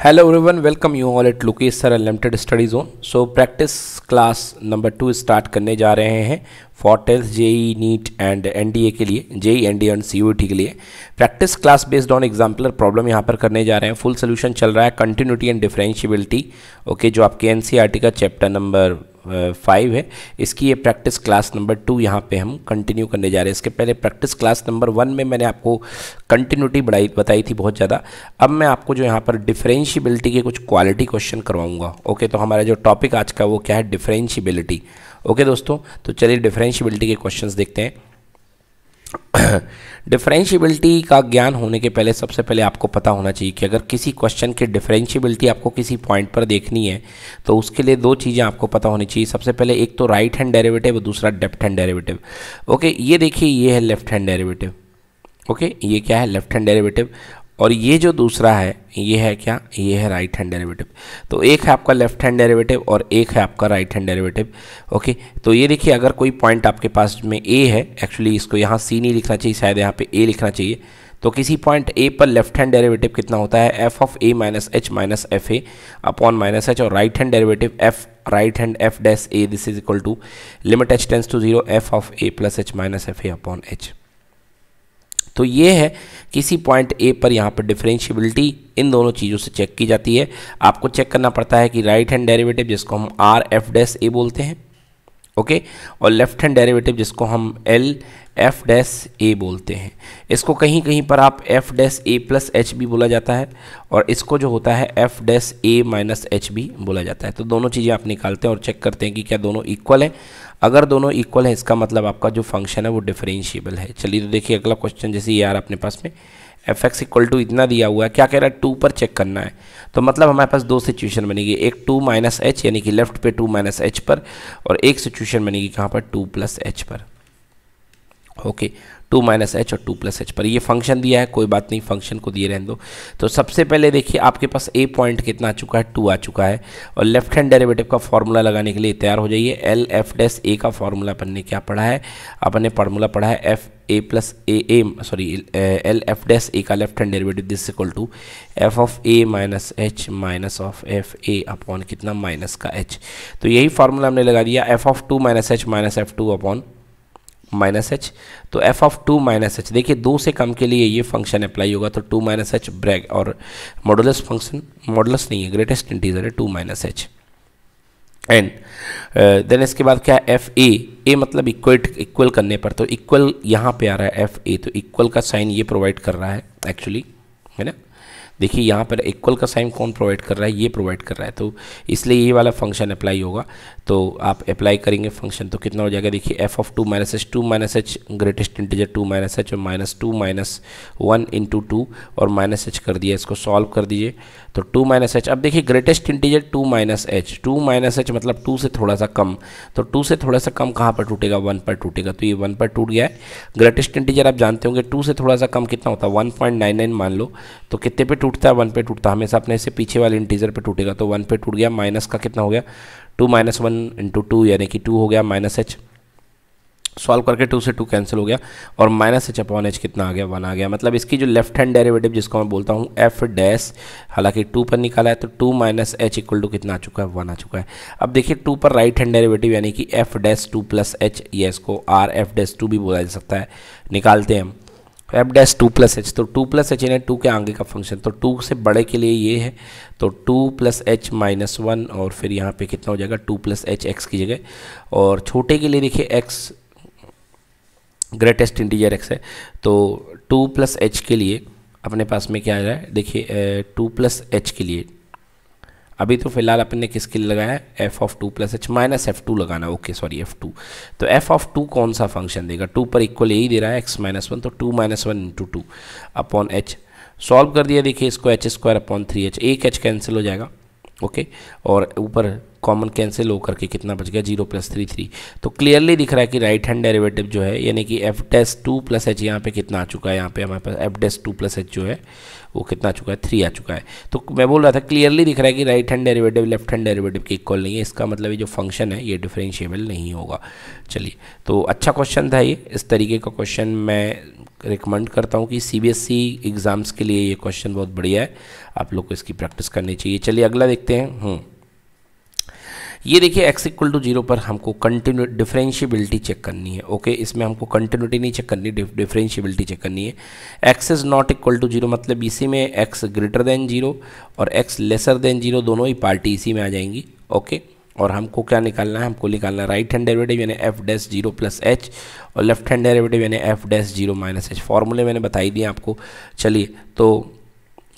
Hello everyone welcome you all it lucky sir unlimited study zone so practice class number two start करने जा रहे हैं for J JEE NEET and A के लिए JEE D and T के लिए practice class based on exemplar problem यहाँ पर करने जा रहे हैं फुल सोल्यूशन चल रहा है कंटिन्यूटी एंड डिफ्रेंशियबिलिटी ओके जो आपके एन e का चैप्टर नंबर फाइव है इसकी ये प्रैक्टिस क्लास नंबर टू यहाँ पे हम कंटिन्यू करने जा रहे हैं इसके पहले प्रैक्टिस क्लास नंबर वन में मैंने आपको कंटिन्यूटी बढ़ाई बताई थी बहुत ज़्यादा अब मैं आपको जो यहाँ पर डिफरेंशियबिलिटी के कुछ क्वालिटी क्वेश्चन करवाऊँगा ओके तो हमारा जो टॉपिक आज का वो क्या है डिफरेंशियबिलिटी ओके दोस्तों तो चलिए डिफरेंशियबिलिटी के क्वेश्चन देखते हैं डिफरेंशियबिलिटी का ज्ञान होने के पहले सबसे पहले आपको पता होना चाहिए कि अगर किसी क्वेश्चन की डिफरेंशियबिलिटी आपको किसी पॉइंट पर देखनी है तो उसके लिए दो चीज़ें आपको पता होनी चाहिए सबसे पहले एक तो राइट हैंड डेरिवेटिव और दूसरा डेफ्ट हैंड डेरिवेटिव ओके ये देखिए ये है लेफ्ट हैंड डेरिवेटिव ओके ये क्या है लेफ्ट हैंड डेरिवेटिव और ये जो दूसरा है ये है क्या ये है राइट हैंड डेरिवेटिव तो एक है आपका लेफ्ट हैंड डेरिवेटिव और एक है आपका राइट हैंड डेरिवेटिव ओके तो ये देखिए अगर कोई पॉइंट आपके पास में ए है एक्चुअली इसको यहाँ सी नहीं लिखना चाहिए शायद यहाँ पे ए लिखना चाहिए तो किसी पॉइंट ए पर लेफ्ट हैंड डेरिवेटिव कितना होता है f of a minus h minus f a upon minus h और right hand derivative f right hand f dash a this is equal to limit h tends to zero f of a plus h minus f a upon h तो ये है किसी point A पर यहाँ पर differentiability इन दोनों चीज़ों से चेक की जाती है आपको चेक करना पड़ता है कि राइट हैंड डेरिवेटिव जिसको हम आर एफ डैस ए बोलते हैं ओके और लेफ्ट हैंड डेरिवेटिव जिसको हम एल एफ डैस ए बोलते हैं इसको कहीं कहीं पर आप f dash a plus h बी बोला जाता है और इसको जो होता है f dash a minus h बी बोला जाता है तो दोनों चीज़ें आप निकालते हैं और चेक करते हैं कि क्या दोनों इक्वल हैं अगर दोनों इक्वल है इसका मतलब आपका जो फंक्शन है वो डिफरेंशियबल है चलिए तो देखिए अगला क्वेश्चन जैसे ये आ अपने पास में एफ एक्स इक्वल टू इतना दिया हुआ है क्या कह रहा है टू पर चेक करना है तो मतलब हमारे पास दो सिचुएशन बनेगी एक टू माइनस एच यानी कि लेफ्ट पे टू माइनस एच पर और एक सिचुएशन बनेगी कहाँ पर टू प्लस एच पर ओके टू माइनस एच और टू प्लस एच पर ये फंक्शन दिया है कोई बात नहीं फंक्शन को दिए रहने दो तो सबसे पहले देखिए आपके पास ए पॉइंट कितना आ चुका है टू आ चुका है और लेफ्ट हैंड डेरिवेटिव का फॉर्मूला लगाने के लिए तैयार हो जाइए एल एफ डैस ए का फार्मूला अपन ने क्या पढ़ा है अपन ने फार्मूला पढ़ा है f a plus a a sorry L f dash a का left hand derivative this equal to f of a minus h minus of f a upon कितना माइनस का एच तो यही फार्मूला हमने लगा दिया f of two minus h minus f two upon minus h तो f of two minus h देखिए दो से कम के लिए ये फंक्शन अप्लाई होगा तो टू माइनस एच ब्रैक और मॉडुलस फंक्शन मॉडुलस नहीं है ग्रेटेस्ट इंटीजर है two minus h and then इसके बाद क्या है एफ ए ए मतलब इक्वेट इक्वल करने पर तो इक्वल यहाँ पे आ रहा है एफ ए तो इक्वल का साइन ये प्रोवाइड कर रहा है एक्चुअली है ना देखिए यहाँ पर इक्वल का साइन कौन प्रोवाइड कर रहा है ये प्रोवाइड कर रहा है तो इसलिए ये वाला फंक्शन अप्लाई होगा तो आप अप्लाई करेंगे फंक्शन तो कितना हो जाएगा देखिए f of two minus h two minus h greatest integer two minus h और minus two minus one into two और माइनस एच कर दिया इसको सॉल्व कर दीजिए तो टू माइनस एच अब देखिए greatest integer two minus h two minus h मतलब टू से थोड़ा सा कम तो टू से थोड़ा सा कम कहाँ पर टूटेगा वन पर टूटेगा तो ये वन पर टूट गया है ग्रेटेस्ट इंटीजर आप जानते होंगे टू से थोड़ा सा कम कितना होता है वन पॉइंट नाइन नाइन मान लो तो कितने पर टूटता है वन पे टूटता है हमेशा अपने से पीछे वाले इंटीजर पे टूटेगा तो वन पे टूट गया माइनस का कितना हो गया two minus one into two यानी कि टू हो गया माइनस एच सॉल्व करके टू से टू कैंसिल हो गया और माइनस एच अपॉन एच कितना आ गया वन आ गया मतलब इसकी जो लेफ्ट हैंड डेरेवेटिव जिसको मैं बोलता हूँ एफ डैश हालांकि टू पर निकाला है तो two minus h equal to कितना आ चुका है वन आ चुका है अब देखिए टू पर राइट हैंड डेरेवेटिव यानी कि f dash two plus h ये इसको आर एफ डैश टू भी बोला जा सकता है निकालते हैं हम f dash two plus h तो टू प्लस एच यानी टू के आगे का फंक्शन तो टू से बड़े के लिए ये है तो two plus h minus one और फिर यहाँ पे कितना हो जाएगा टू प्लस एच एक्स की जगह और छोटे के लिए देखिए एक्स ग्रेटेस्ट इंटीजर एक्स है तो टू प्लस एच के लिए अपने पास में क्या आ रहा है देखिए टू प्लस एच के लिए अभी तो फिलहाल अपन ने किसके लिए लगाया f of two plus h minus f two लगाना ओके सॉरी एफ टू तो एफ ऑफ टू कौन सा फंक्शन देगा टू पर इक्वल यही दे रहा है एक्स माइनस वन तो two minus one into two upon h solve कर दिया देखिए इसको h square upon three h एक एच कैंसिल हो जाएगा ओके और ऊपर कॉमन कैंसिल होकर के कितना बच गया जीरो प्लस थ्री थ्री तो क्लियरली दिख रहा है कि राइट हैंड डेरिवेटिव जो है यानी कि f dash two plus h यहाँ पे कितना आ चुका है यहाँ पे हमारे पास f dash two plus h जो है वो कितना आ चुका है थ्री आ चुका है तो मैं बोल रहा था क्लियरली दिख रहा है कि right hand derivative left hand derivative के इक्वल नहीं है इसका मतलब ये जो फंक्शन है ये डिफ्रेंशिएबल नहीं होगा चलिए तो अच्छा क्वेश्चन था ये इस तरीके का क्वेश्चन मैं रिकमेंड करता हूँ कि ई एग्ज़ाम्स e के लिए ये क्वेश्चन बहुत बढ़िया है आप लोग को इसकी प्रैक्टिस करनी चाहिए चलिए अगला देखते हैं हूँ हम्म। ये देखिए एक्स इक्वल टू जीरो पर हमको कंटिन्यू डिफरेंशियबिलिटी चेक करनी है ओके इसमें हमको कंटिन्यूटी नहीं चेक करनी डिफरेंशियबिलिटी चेक करनी है x is not equal to zero मतलब इसी में एक्स ग्रेटर देन जीरो और एक्स लेसर देन जीरो दोनों ही पार्टी इसी में आ जाएंगी ओके okay? और हमको क्या निकालना है हमको निकालना है राइट हैंड डेरिवेटिव यानी f dash zero plus h और लेफ्ट हैंड डेरिवेटिव यानी f dash zero minus h फॉर्मूले मैंने बताई दिए आपको चलिए तो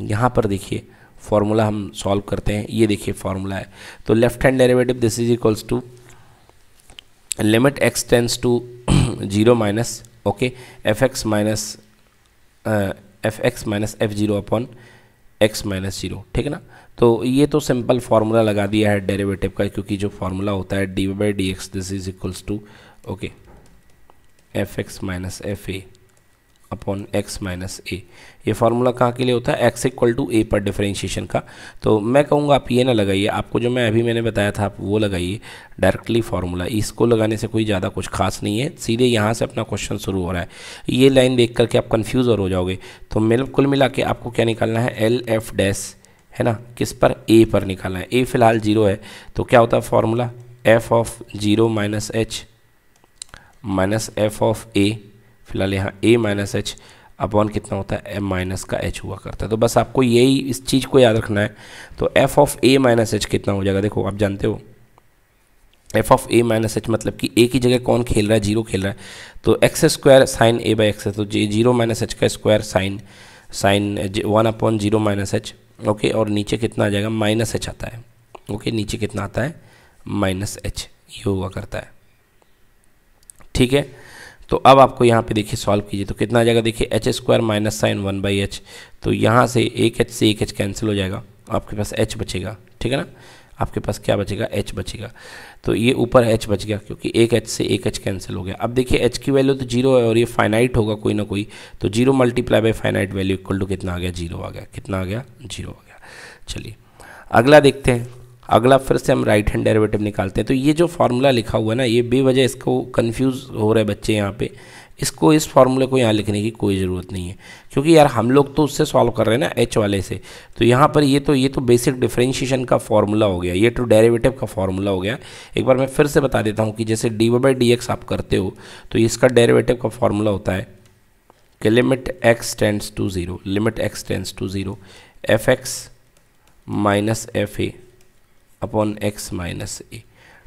यहाँ पर देखिए फार्मूला हम सॉल्व करते हैं ये देखिए फार्मूला है तो left hand derivative this is equals to limit x tends to zero minus okay f x minus f x minus f zero upon x minus zero ठीक है ना तो ये तो सिंपल फार्मूला लगा दिया है डेरिवेटिव का क्योंकि जो फार्मूला होता है d by d x this is equals to okay f x minus f a upon x minus a ये फार्मूला कहाँ के लिए होता है एक्स इक्वल टू ए पर डिफरेंशिएशन का तो मैं कहूँगा आप ये ना लगाइए आपको जो मैं अभी मैंने बताया था आप वो लगाइए डायरेक्टली फार्मूला इसको लगाने से कोई ज़्यादा कुछ खास नहीं है सीधे यहाँ से अपना क्वेश्चन शुरू हो रहा है ये लाइन देख करके आप कन्फ्यूज़ और हो जाओगे तो मिल कुल मिला के आपको क्या निकालना है एल एफ डैश है ना किस पर ए पर निकालना है ए फिलहाल जीरो है तो क्या होता है formula f of zero minus h minus f of a फिलहाल यहाँ ए माइनस एच अपॉन कितना होता है एम माइनस का एच हुआ करता है तो बस आपको यही इस चीज़ को याद रखना है तो f of a minus h कितना हो जाएगा देखो आप जानते हो f of a minus h मतलब कि ए की जगह कौन खेल रहा है जीरो खेल रहा है तो x square sine a by x है तो जे जीरो माइनस एच का square sine sine one upon zero minus h okay और नीचे कितना आ जाएगा माइनस एच आता है ओके नीचे कितना आता है माइनस एच ये हुआ करता है ठीक है तो अब आपको यहाँ पे देखिए सॉल्व कीजिए तो कितना आ जाएगा देखिए h square minus sine one by h तो यहाँ से एक एच से एक एच कैंसिल हो जाएगा आपके पास एच बचेगा ठीक है ना आपके पास क्या बचेगा एच बचेगा तो ये ऊपर एच बच गया क्योंकि एक एच से एक एच कैंसिल हो गया अब देखिए एच की वैल्यू तो जीरो है और ये फाइनाइट होगा कोई ना कोई तो zero multiply by finite value equal to कितना आ गया जीरो आ गया कितना आ गया जीरो आ गया चलिए अगला देखते हैं अगला फिर से हम राइट हैंड डेरिवेटिव निकालते हैं तो ये जो फार्मूला लिखा हुआ है ना ये बेवजह इसको कन्फ्यूज़ हो रहे बच्चे यहाँ पे इसको इस फार्मूले को यहाँ लिखने की कोई ज़रूरत नहीं है क्योंकि यार हम लोग तो उससे सॉल्व कर रहे हैं ना एच वाले से तो यहाँ पर ये तो ये तो बेसिक डिफ्रेंशिएशन का फार्मूला हो गया ये टू तो डेरिवेटिव का फार्मूला हो गया एक बार मैं फिर से बता देता हूँ कि जैसे d y by d x आप करते हो तो इसका डेरिवेटिव का फार्मूला होता है कि limit x tends to zero limit x tends to zero f x minus f a upon x minus a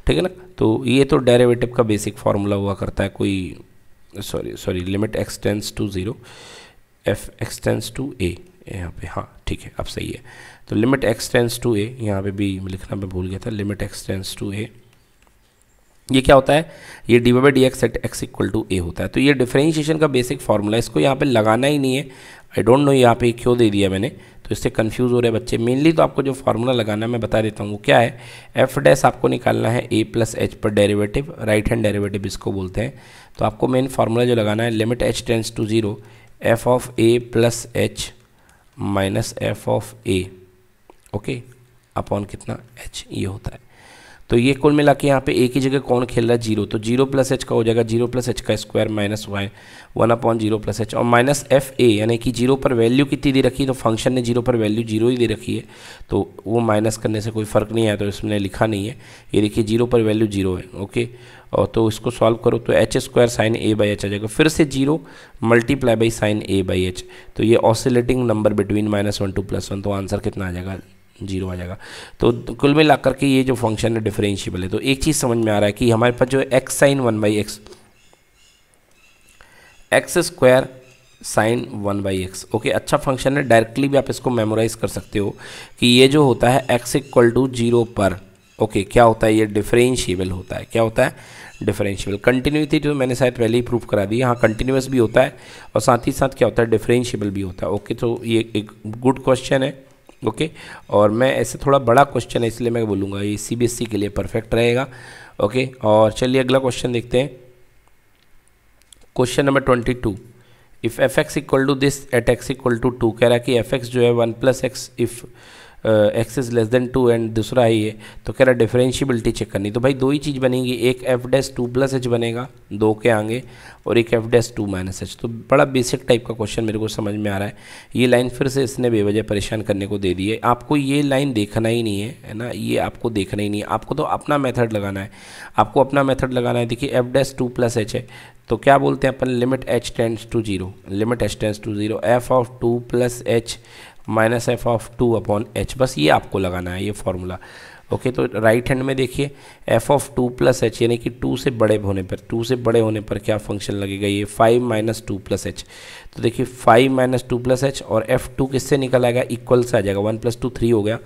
ठीक है ना तो ये तो डेरिवेटिव का बेसिक फार्मूला हुआ करता है कोई sorry sorry limit x tends to zero f x tends to a यहाँ पे हाँ ठीक है अब सही है तो लिमिट एक्सटेंस टू ए यहाँ पे भी लिखना मैं भूल गया था लिमिट एक्सटेंस टू ए ये क्या होता है ये d by d x at x equal to a होता है तो ये डिफ्रेंशिएशन का बेसिक फार्मूला इसको यहाँ पे लगाना ही नहीं है आई डोंट नो यहाँ पे क्यों दे दिया मैंने तो इससे कन्फ्यूज़ हो रहे बच्चे मेनली तो आपको जो फार्मूला लगाना है मैं बता देता हूँ वो क्या है एफ डैस आपको निकालना है ए प्लस एच पर डेरिवेटिव राइट हैंड डेरिवेटिव इसको बोलते हैं तो आपको मेन फार्मूला जो लगाना है limit h tends to zero f of a plus h minus f of a okay upon कितना एच ये होता है तो ये कुल मिला के यहाँ पे एक ही जगह कौन खेल रहा है जीरो तो जीरो प्लस एच का हो जाएगा जीरो प्लस एच का square minus y one upon zero plus h और माइनस एफ ए यानी कि जीरो पर वैल्यू कितनी दे रखी है तो फंक्शन ने जीरो पर वैल्यू जीरो ही दे रखी है तो वो माइनस करने से कोई फ़र्क नहीं आया तो इसमें लिखा नहीं है ये देखिए जीरो पर वैल्यू जीरो है ओके और तो इसको सॉल्व करो तो h square sine a by h आ जाएगा फिर से zero multiply by sine a by h तो ये oscillating number between minus one to plus one तो आंसर कितना आ जाएगा जीरो आ जाएगा तो कुल मिला करके ये जो फंक्शन है डिफरेंशियबल है तो एक चीज़ समझ में आ रहा है कि हमारे पास जो x sine one by x x square sine one by x okay अच्छा फंक्शन है डायरेक्टली भी आप इसको मेमोराइज कर सकते हो कि ये जो होता है एक्स इक्वल टू जीरो पर ओके okay, क्या होता है ये डिफरेंशियबल होता है क्या होता है डिफरेंशियबल कंटिन्यूटी तो मैंने शायद पहले ही प्रूव करा दी हाँ कंटिन्यूस भी होता है और साथ ही साथ क्या होता है डिफरेंशियबल भी होता है ओके okay, तो ये एक गुड क्वेश्चन है ओके और मैं ऐसे थोड़ा बड़ा क्वेश्चन है इसलिए मैं बोलूँगा ये सी e के लिए परफेक्ट रहेगा ओके और चलिए अगला क्वेश्चन देखते हैं question number twenty two if f x equal to this at x equal to two कह रहा है कि एफ एक्स जो है one plus x if x is less than two and दूसरा आई है तो कह रहा डिफरेंशियबिलिटी चेक करनी तो भाई दो ही चीज़ बनेगी एक f dash two plus h बनेगा दो के आगे और एक f dash two minus h तो बड़ा बेसिक टाइप का क्वेश्चन मेरे को समझ में आ रहा है ये लाइन फिर से इसने बेवजह परेशान करने को दे दी है आपको ये लाइन देखना ही नहीं है है ना ये आपको देखना ही नहीं है आपको तो अपना मेथड लगाना है आपको अपना मेथड लगाना है देखिए f dash two plus h है तो क्या बोलते हैं अपन limit h tends to zero limit h tends to zero f of two plus h minus f of two upon h बस ये आपको लगाना है ये फार्मूला ओके तो राइट हैंड में देखिए f of two plus h यानी कि टू से बड़े होने पर टू से बड़े होने पर क्या फंक्शन लगेगा ये five minus two plus h तो देखिए five minus two plus h और एफ़ टू किससे निकल आएगा इक्वल से आ जाएगा वन प्लस टू थ्री हो गया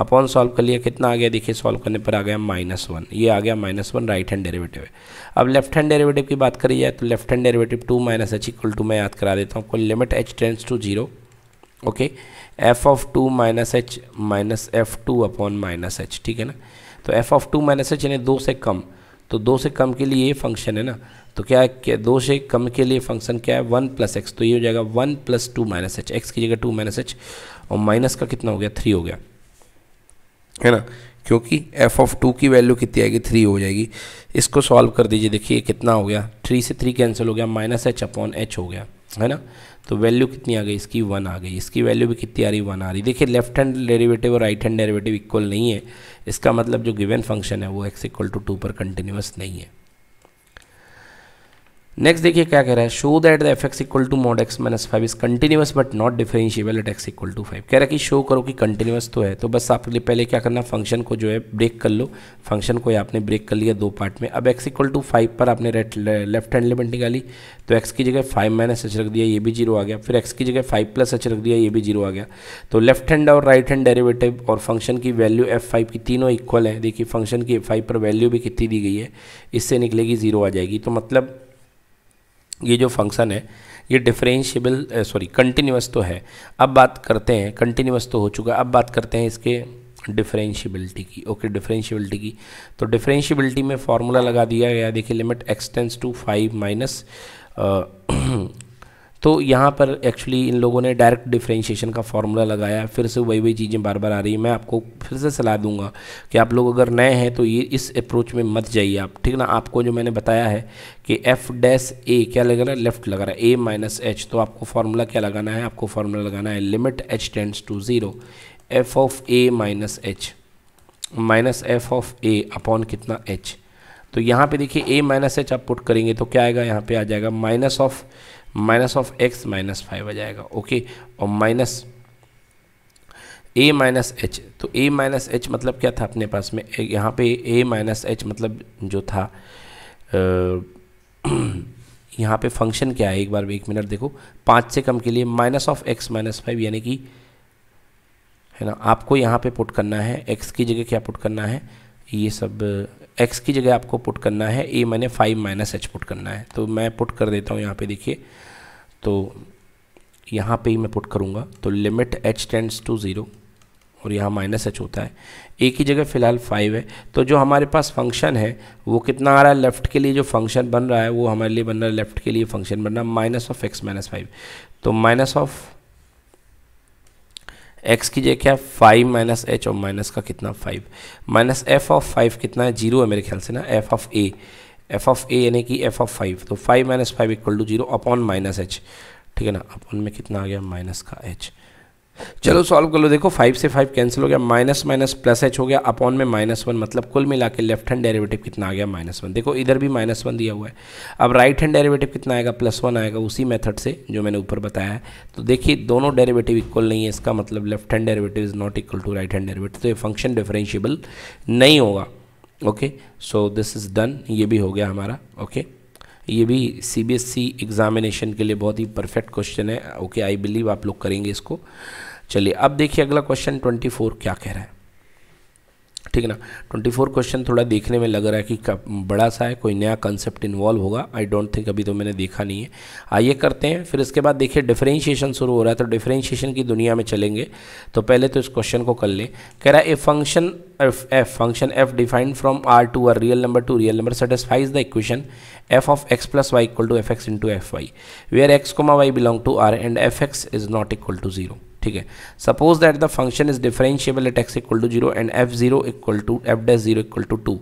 अपॉन सॉल्व कर लिया कितना आ गया देखिए सॉल्व करने पर आ गया माइनस वन ये आ गया minus one right hand derivative है अब लेफ्ट हैंड डेरिवेटिव की बात करी जाए तो left hand derivative two minus h equal to मैं याद करा देता हूँ कोई limit h tends to zero okay f of two minus h minus f two upon minus h ठीक है ना तो f of two minus h यानी दो से कम तो दो से कम के लिए ये फंक्शन है ना तो क्या क्या दो से कम के लिए फंक्शन क्या है वन प्लस एक्स तो ये हो जाएगा one plus two minus h x की जगह टू माइनस एच और माइनस का कितना हो गया थ्री हो गया है ना क्योंकि एफ ऑफ टू की वैल्यू कितनी आएगी थ्री हो जाएगी इसको सॉल्व कर दीजिए देखिए कितना हो गया थ्री से थ्री कैंसिल हो गया माइनस एच अपॉन एच हो गया है ना तो वैल्यू कितनी आ गई इसकी वन आ गई इसकी वैल्यू भी कितनी आ रही वन आ रही देखिए लेफ्ट हैंड डेरिवेटिव और राइट हैंड डेरिवेटिव इक्वल नहीं है इसका मतलब जो गिवन फंक्शन है वो एक्स इक्वल टू टू पर कंटिन्यूस नहीं है नेक्स्ट देखिए क्या कह रहा है show that the f x equal to mod x minus five is continuous but not differentiable at x equal to five कह रहा है कि शो करो कि कंटिन्यूस तो है तो बस आपके लिए पहले क्या करना फंक्शन को जो है ब्रेक कर लो फंक्शन को आपने ब्रेक कर लिया दो पार्ट में अब एक्स इक्वल टू फाइव पर आपने राइट लेफ्ट हैंड लिमिट निकाली तो एक्स की जगह फाइव माइनस एच रख दिया ये भी जीरो आ गया फिर एक्स की जगह फाइव प्लस एच रख दिया ये भी जीरो आ गया तो लेफ्ट हैंड और राइट हैंड डेरेवेटिव और फंक्शन की वैल्यू एफ फाइव की तीनों इक्वल है देखिए फंक्शन की एफ फाइव पर वैल्यू भी कितनी दी गई है इससे निकलेगी जीरो आ जाएगी तो मतलब ये जो फंक्शन है ये डिफरेंशिएबल सॉरी कंटिन्यूस तो है अब बात करते हैं कंटिन्यूस तो हो चुका अब बात करते हैं इसके डिफरेंशियबिलिटी की ओके डिफरेंशियबिलिटी की तो डिफरेंशियबिलिटी में फार्मूला लगा दिया गया देखिए limit x tends to five minus तो यहाँ पर एक्चुअली इन लोगों ने डायरेक्ट डिफ्रेंशिएशन का फॉर्मूला लगाया फिर से वही वही चीज़ें बार बार आ रही हैं मैं आपको फिर से सलाह दूंगा कि आप लोग अगर नए हैं तो ये इस अप्रोच में मत जाइए आप ठीक ना आपको जो मैंने बताया है कि एफ डैस ए क्या लग रहा है लेफ्ट लग रहा है ए माइनस एच तो आपको फार्मूला क्या लगाना है आपको फार्मूला लगाना है limit h tends to zero f of a minus h minus f of a upon कितना एच तो यहाँ पे देखिए ए माइनस एच आप पुट करेंगे तो क्या आएगा यहाँ पे आ जाएगा minus of minus of x minus five आ जाएगा ओके और माइनस ए माइनस एच तो ए माइनस एच मतलब क्या था अपने पास में यहाँ पे ए माइनस एच मतलब जो था यहाँ पे फंक्शन क्या है एक बार एक मिनट देखो पाँच से कम के लिए minus of x minus five यानी कि है ना आपको यहाँ पे पुट करना है एक्स की जगह क्या पुट करना है ये सब एक्स की जगह आपको पुट करना है ए मैंने फाइव माइनस एच पुट करना है तो मैं पुट कर देता हूँ यहाँ पे देखिए तो यहाँ पे ही मैं पुट करूँगा तो limit h tends to zero और यहाँ माइनस एच होता है ए की जगह फ़िलहाल फाइव है तो जो हमारे पास फंक्शन है वो कितना आ रहा है लेफ़्ट के लिए जो फंक्शन बन रहा है वो हमारे लिए बन रहा है लेफ़्ट के लिए फंक्शन बन रहा है minus of x minus five तो माइनस ऑफ़ एक्स कीजिए क्या फाइव माइनस एच और माइनस का कितना five minus f of five कितना है जीरो है मेरे ख्याल से ना f of a f of a यानी कि एफ ऑफ फाइव तो five minus five equal to zero upon minus h ठीक है ना अपॉन में कितना आ गया माइनस का एच चलो सॉल्व कर लो देखो फाइव से फाइव कैंसिल हो गया माइनस माइनस प्लस एच हो गया अपॉन में माइनस वन मतलब कुल मिला के लेफ्ट हैंड डेरिवेटिव कितना आ गया माइनस वन देखो इधर भी माइनस वन दिया हुआ है अब राइट हैंड डेरिवेटिव कितना आएगा प्लस वन आएगा उसी मेथड से जो मैंने ऊपर बताया है तो देखिए दोनों डेरेवेटिव इक्वल नहीं है इसका मतलब left hand derivative is not equal to right hand derivative तो ये फंक्शन डिफरेंशिएबल नहीं होगा okay so this is done ये भी हो गया हमारा ओके okay? ये भी C B S E examination के लिए बहुत ही परफेक्ट क्वेश्चन है ओके आई बिलीव आप लोग करेंगे इसको चलिए अब देखिए अगला क्वेश्चन ट्वेंटी फोर क्या कह रहा है ठीक है ना ट्वेंटी फोर क्वेश्चन थोड़ा देखने में लग रहा है कि बड़ा सा है कोई नया कंसेप्ट इन्वॉल्व होगा आई डोंट थिंक अभी तो मैंने देखा नहीं है आइए करते हैं फिर इसके बाद देखिए डिफरेंशिएशन शुरू हो रहा है तो डिफरेंशिएशन की दुनिया में चलेंगे तो पहले तो इस क्वेश्चन को कर लें कह रहा है a function f f function f defined from R to R real number to real number satisfies the equation f of x plus y equal to f x into f y where x comma y belong to R and f x is not equal to zero ठीक है suppose that the function is differentiable at x equal to zero and f zero equal to f dash zero equal to two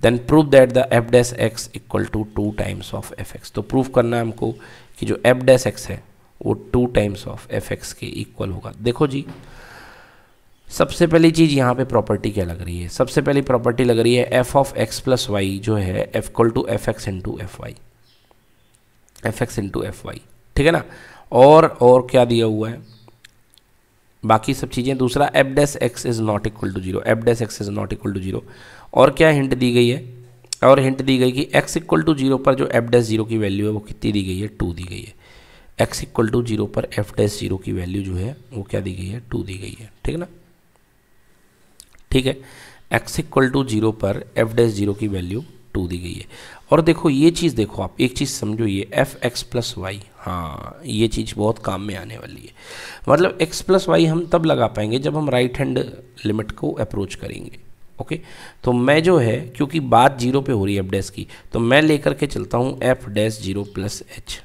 then prove that the f dash x equal to two times of f x तो prove करना है हमको कि जो F dash x है वो two times of f x के equal होगा देखो जी सबसे पहली चीज़ यहाँ पे प्रॉपर्टी क्या लग रही है सबसे पहली प्रॉपर्टी लग रही है f of x plus y जो है f equal to f x into f y f x into f y ठीक है ना और और क्या दिया हुआ है बाकी सब चीज़ें दूसरा f dash x is not equal to zero f dash x is not equal to zero और क्या हिंट दी गई है और हिंट दी गई कि एक्स इक्वल टू जीरो पर जो एफ डेस जीरो की वैल्यू है वो कितनी दी गई है टू दी गई है एक्स इक्वल टू जीरो पर एफ डेस जीरो की वैल्यू जो है वो क्या दी गई है टू दी गई है ठीक ना ठीक है एक्स इक्वल टू जीरो पर एफ डेस जीरो की वैल्यू टू दी गई है और देखो ये चीज़ देखो आप एक चीज़ समझो ये एफ एक्स प्लस वाई हाँ ये चीज़ बहुत काम में आने वाली है मतलब एक्स प्लस वाई हम तब लगा पाएंगे जब हम राइट हैंड लिमिट को अप्रोच करेंगे ओके तो मैं जो है क्योंकि बात जीरो पे हो रही है एफ डैस की तो मैं लेकर के चलता हूँ f dash zero plus h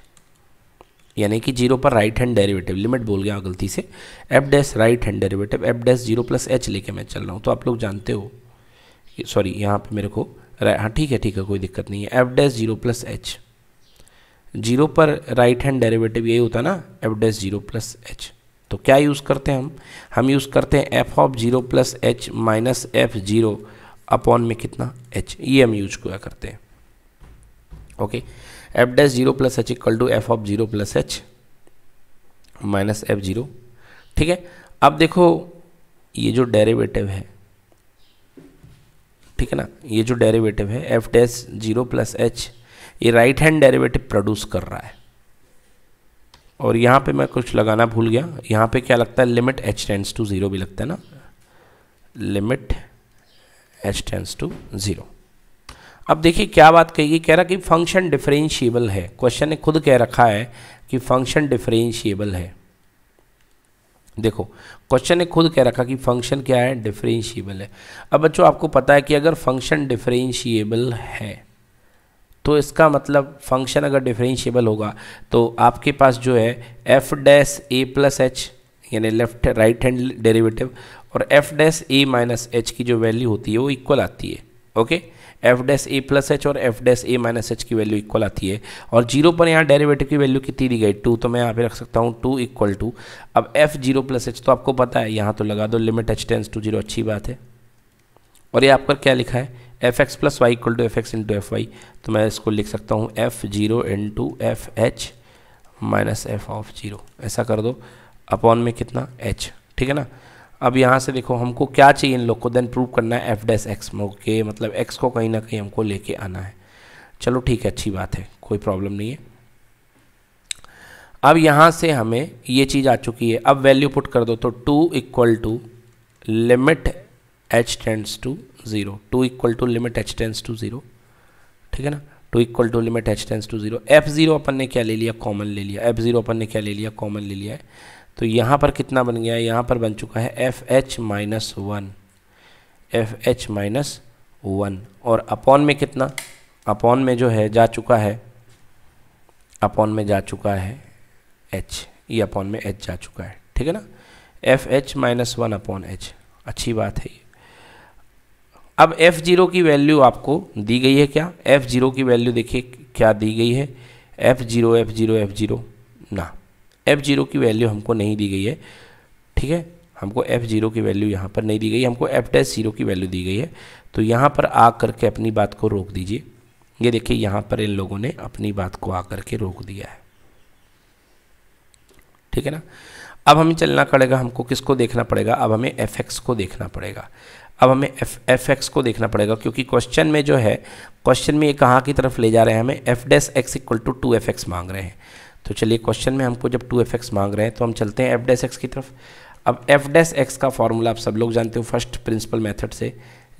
यानी कि जीरो पर राइट हैंड डेरिवेटिव लिमिट बोल गया गलती से f dash right hand derivative f dash zero plus h लेके मैं चल रहा हूँ तो आप लोग जानते हो सॉरी यहाँ पे मेरे को हाँ ठीक है ठीक है कोई दिक्कत नहीं है f dash zero plus h zero पर राइट हैंड डेरिवेटिव यही होता ना f dash zero plus h तो क्या यूज़ करते हैं हम हम यूज़ करते हैं f of zero plus h minus f zero upon में कितना एच ये हम यूज किया करते हैं okay f dash zero plus h equal to f of zero plus h minus f zero ठीक है अब देखो ये जो डेरिवेटिव है ठीक है ना ये जो डेरिवेटिव है f dash zero plus h ये राइट हैंड डेरिवेटिव प्रोड्यूस कर रहा है और यहाँ पे मैं कुछ लगाना भूल गया यहाँ पे क्या लगता है limit h tends to zero भी लगता है ना limit h tends to zero अब देखिए क्या बात कही कह रहा कि फंक्शन डिफरेंशिएबल है क्वेश्चन ने खुद कह रखा है कि फंक्शन डिफरेंशिएबल है देखो क्वेश्चन ने खुद कह रखा कि फंक्शन क्या है डिफरेंशिएबल है अब बच्चों आपको पता है कि अगर फंक्शन डिफरेंशिएबल है तो इसका मतलब फंक्शन अगर डिफरेंशिएबल होगा तो आपके पास जो है f dash a plus h यानी लेफ्ट राइट हैंड डेरिवेटिव और f dash a minus h की जो वैल्यू होती है वो इक्वल आती है okay okay? F dash a plus h और f dash a minus h की वैल्यू इक्वल आती है और जीरो पर यहाँ डेरिवेटिव की वैल्यू कितनी दी गई टू तो मैं यहाँ पे रख सकता हूँ टू इक्वल टू अब एफ जीरो प्लस एच तो आपको पता है यहाँ तो लगा दो limit h tends to zero अच्छी बात है और ये आपका क्या लिखा है f x plus y equal to f x into f y तो मैं इसको लिख सकता हूँ f zero into f h minus f of zero ऐसा कर दो अपॉन में कितना एच ठीक है ना अब यहाँ से देखो हमको क्या चाहिए इन लोग को देन प्रूव करना है एफ डैस एक्स ओके मतलब एक्स को कहीं ना कहीं हमको लेके आना है चलो ठीक है अच्छी बात है कोई प्रॉब्लम नहीं है अब यहाँ से हमें ये चीज़ आ चुकी है अब वैल्यू पुट कर दो तो two equal to limit h tends to zero two equal to limit h tends to zero ठीक है ना two equal to limit h tends to zero f zero अपन ने क्या ले लिया कॉमन ले लिया एफ़ ज़ीरो अपन ने क्या ले लिया कॉमन ले लिया है तो यहाँ पर कितना बन गया है यहाँ पर बन चुका है f h minus one f h minus one और अपॉन में कितना अपॉन में जो है जा चुका है अपॉन में जा चुका है एच ये अपॉन में एच जा चुका है ठीक है ना f h minus one upon h अच्छी बात है ये अब एफ़ ज़ीरो की वैल्यू आपको दी गई है क्या एफ़ ज़ीरो की वैल्यू देखिए क्या दी गई है f zero f zero f zero ना एफ जीरो की वैल्यू हमको नहीं दी गई है ठीक है हमको एफ जीरो की वैल्यू यहाँ पर नहीं दी गई हमको एफ डैश जीरो की वैल्यू दी गई है तो यहाँ पर आ करके अपनी बात को रोक दीजिए ये देखिए यहाँ पर इन लोगों ने अपनी बात को आ करके रोक दिया है ठीक है ना अब हमें चलना पड़ेगा हमको किसको देखना पड़ेगा अब हमें एफ एक्स को देखना पड़ेगा अब हमें एफ एफ एक्स को देखना पड़ेगा क्योंकि क्वेश्चन में जो है क्वेश्चन में ये कहाँ की तरफ ले जा रहे हैं हमें f dash x equal to two f x मांग रहे हैं तो चलिए क्वेश्चन में हमको जब टू एफ एक्स मांग रहे हैं तो हम चलते हैं एफ डैस एक्स की तरफ अब एफ डैस एक्स का फॉर्मूला आप सब लोग जानते हो फर्स्ट प्रिंसिपल मेथड से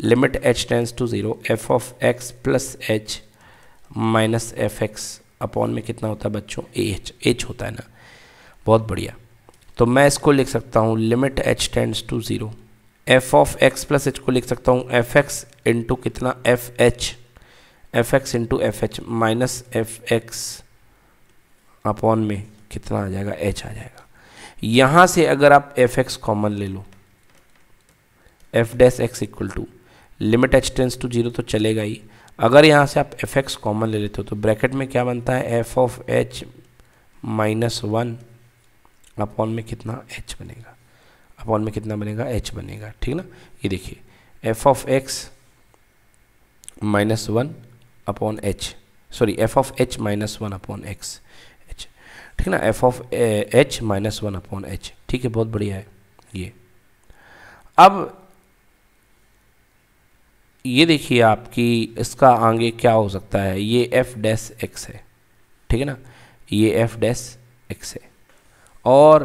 limit h tends to zero f of x plus h minus f x upon में कितना होता है बच्चों एच एच होता है ना बहुत बढ़िया तो मैं इसको लिख सकता हूँ limit h tends to zero f of x plus h को लिख सकता हूँ एफ एक्स इंटू कितना f h f x into f h minus f x upon में कितना आ जाएगा एच आ जाएगा यहाँ से अगर आप एफ एक्स कॉमन ले लो f dash x equal to limit h tends to zero तो चलेगा ही अगर यहाँ से आप एफ एक्स कॉमन ले लेते हो तो ब्रैकेट में क्या बनता है f of h minus one upon में कितना एच बनेगा अपॉन में कितना बनेगा एच बनेगा ठीक ना ये देखिए f of x minus one upon h sorry f of h minus one upon x ठीक है ना f of h minus one upon h ठीक है बहुत बढ़िया है ये अब ये देखिए आपकी इसका आगे क्या हो सकता है ये एफ डैस एक्स है ठीक है ना ये एफ डैस एक्स है और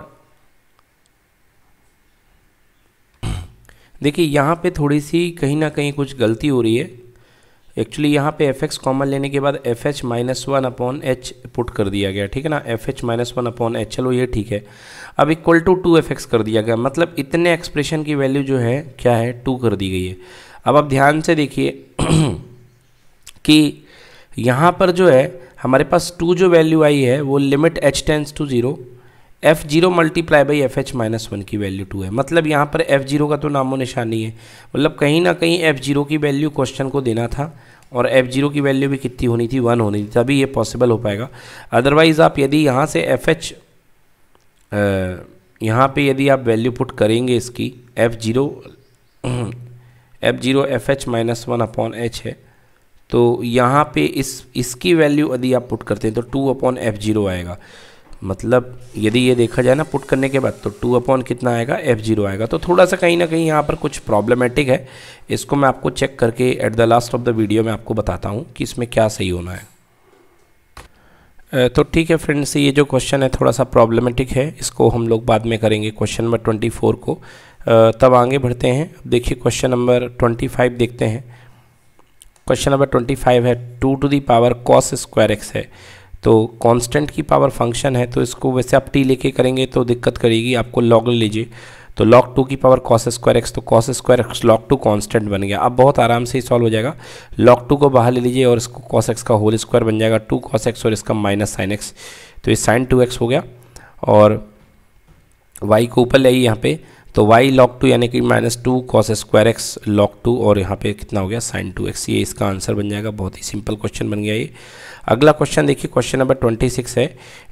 देखिए यहाँ पे थोड़ी सी कहीं ना कहीं कुछ गलती हो रही है एक्चुअली यहाँ पे एफ एक्स कॉमन लेने के बाद f h minus one upon h put कर दिया गया ठीक है ना f h minus one upon h चलो ये ठीक है अब equal to two f x कर दिया गया मतलब इतने एक्सप्रेशन की वैल्यू जो है क्या है टू कर दी गई है अब आप ध्यान से देखिए कि यहाँ पर जो है हमारे पास टू जो वैल्यू आई है वो limit h tends to zero f zero multiply by f h minus one की वैल्यू टू है मतलब यहाँ पर एफ जीरो का तो नामो निशान नहीं है मतलब कहीं ना कहीं एफ जीरो की वैल्यू क्वेश्चन को देना था और एफ जीरो की वैल्यू भी कितनी होनी थी वन होनी थी तभी ये पॉसिबल हो पाएगा अदरवाइज़ आप यदि यहाँ से एफ एच यहाँ पर यदि आप वैल्यू पुट करेंगे इसकी f zero f zero f h minus one upon h है तो यहाँ पे इस इसकी वैल्यू यदि आप पुट करते हैं तो टू अपॉन एफ जीरो आएगा मतलब यदि ये देखा जाए ना पुट करने के बाद तो टू अपॉन कितना आएगा एफ जीरो आएगा तो थोड़ा सा कहीं ना कहीं यहाँ पर कुछ प्रॉब्लमेटिक है इसको मैं आपको चेक करके at the last of the video में आपको बताता हूँ कि इसमें क्या सही होना है तो ठीक है फ्रेंड्स ये जो क्वेश्चन है थोड़ा सा प्रॉब्लमेटिक है इसको हम लोग बाद में करेंगे क्वेश्चन नंबर ट्वेंटी फोर को तब आगे बढ़ते हैं देखिए क्वेश्चन नंबर ट्वेंटी फाइव देखते हैं क्वेश्चन नंबर ट्वेंटी फाइव है two to the power cos square x है तो कांस्टेंट की पावर फंक्शन है तो इसको वैसे आप टी लेके करेंगे तो दिक्कत करेगी आपको लॉग लीजिए तो लॉग टू की पावर कॉस स्क्वायर एक्स तो cos square x log two constant बन गया अब बहुत आराम से ही सॉल्व हो जाएगा लॉग टू को बाहर ले लीजिए और इसको कॉस एक्स का होल स्क्वायर बन जाएगा टू कॉस एक्स और इसका माइनस साइन एक्स तो ये साइन टू एक्स हो गया और वाई को ऊपर ले आइए यहाँ पे तो वाई लॉक टू यानी कि minus two cos square x log two और यहाँ पे कितना हो गया साइन टू एक्स ये इसका आंसर बन जाएगा बहुत ही सिंपल क्वेश्चन बन गया ये अगला क्वेश्चन देखिए क्वेश्चन नंबर ट्वेंटी सिक्स है